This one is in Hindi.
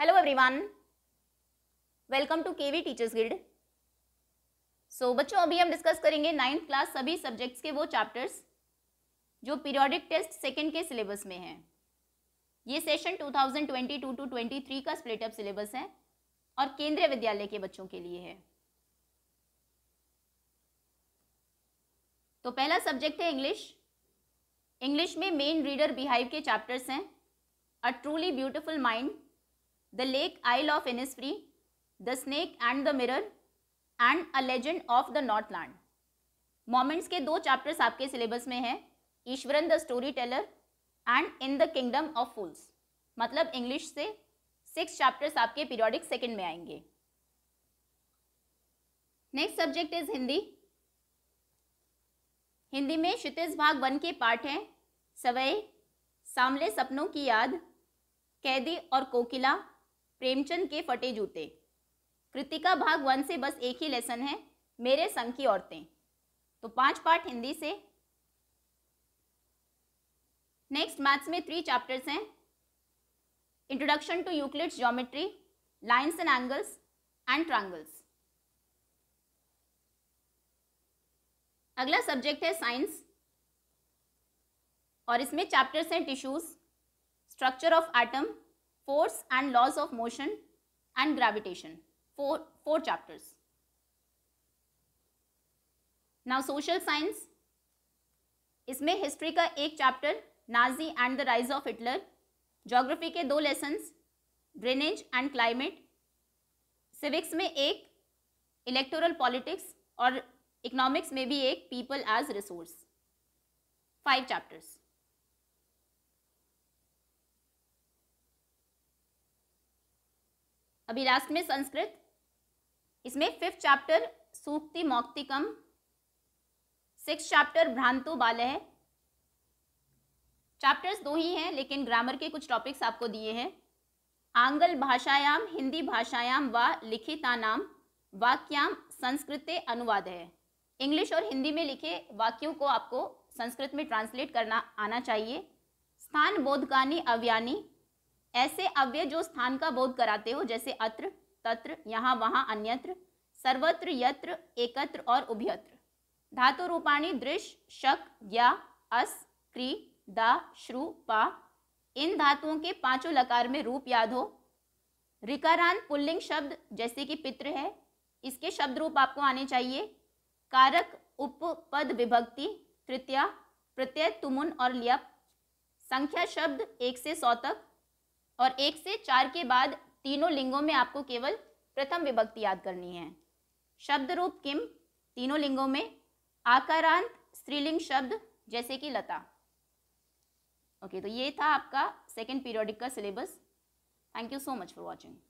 hello everyone welcome to KV teachers guild so बच्चों अभी हम डिस्कस करेंगे नाइन्थ क्लास सभी सब्जेक्ट्स के वो चैप्टर्स जो पीरियोडिक टेस्ट सेकंड के सिलेबस में हैं ये सेशन 2022 टू 23 का स्प्लिट अप सिलेबस है और केंद्रीय विद्यालय के बच्चों के लिए है तो पहला सब्जेक्ट है इंग्लिश इंग्लिश में मेन रीडर बिहाइव के चैप्टर्स हैं a truly beautiful mind the lake Isle of Innisfree, the snake and the mirror, and a legend of the north land moments के दो चैप्टर्स आपके सिलेबस में हैं Iswaran the story teller and in the kingdom of fools मतलब इंग्लिश से सिक्स चैप्टर्स आपके पीरियोडिक सेकेंड में आएंगे next subject is Hindi Hindi में क्षितिज भाग वन के पाठ हैं सवै सामले सपनों की याद कैदी और कोकिला प्रेमचंद के फटे जूते कृतिका भाग वन से बस एक ही लेसन है मेरे संघ की औरतें तो पांच पार्ट हिंदी से नेक्स्ट मैथ्स में थ्री चैप्टर्स हैं introduction to Euclid's geometry lines and angles and triangles अगला सब्जेक्ट है साइंस और इसमें चैप्टर्स हैं tissues structure of atom force and laws of motion and gravitation four four chapters now social science इसमें हिस्ट्री का एक chapter Nazi and the rise of Hitler geography के दो lessons drainage and climate civics में एक इलेक्टोरल पॉलिटिक्स और इकोनॉमिक्स में भी एक people as resource five chapters अभी लास्ट में संस्कृत इसमें fifth chapter Sukti Mauktikam six chapter Bhrantu Bal है चैप्टर्स दो ही हैं लेकिन ग्रामर के कुछ टॉपिक्स आपको दिए हैं आंगल भाषायाम हिंदी भाषायाम व लिखिता नाम वाक्याम संस्कृत अनुवाद है इंग्लिश और हिंदी में लिखे वाक्यों को आपको संस्कृत में ट्रांसलेट करना आना चाहिए स्थान बोधकानी अव्यानी ऐसे अव्यय जो स्थान का बोध कराते हो जैसे अत्र तत्र यहाँ वहाँ अन्यत्र सर्वत्र यत्र एकत्र और उभयत्र धातु रूपाणी दृश शक या अस क्री दा श्रु पा इन धातुओं के पांचों लकार में रूप याद हो रिकारांत पुल्लिंग शब्द जैसे कि पित्र है इसके शब्द रूप आपको आने चाहिए कारक उप पद विभक्ति तृतीया प्रत्यय तुमुन और लियप संख्या शब्द एक से सौ तक और एक से चार के बाद तीनों लिंगों में आपको केवल प्रथम विभक्ति याद करनी है शब्द रूप किम तीनों लिंगों में आकारांत स्त्रीलिंग शब्द जैसे कि लता ओके तो ये था आपका सेकेंड पीरियोडिक का syllabus thank you so much for watching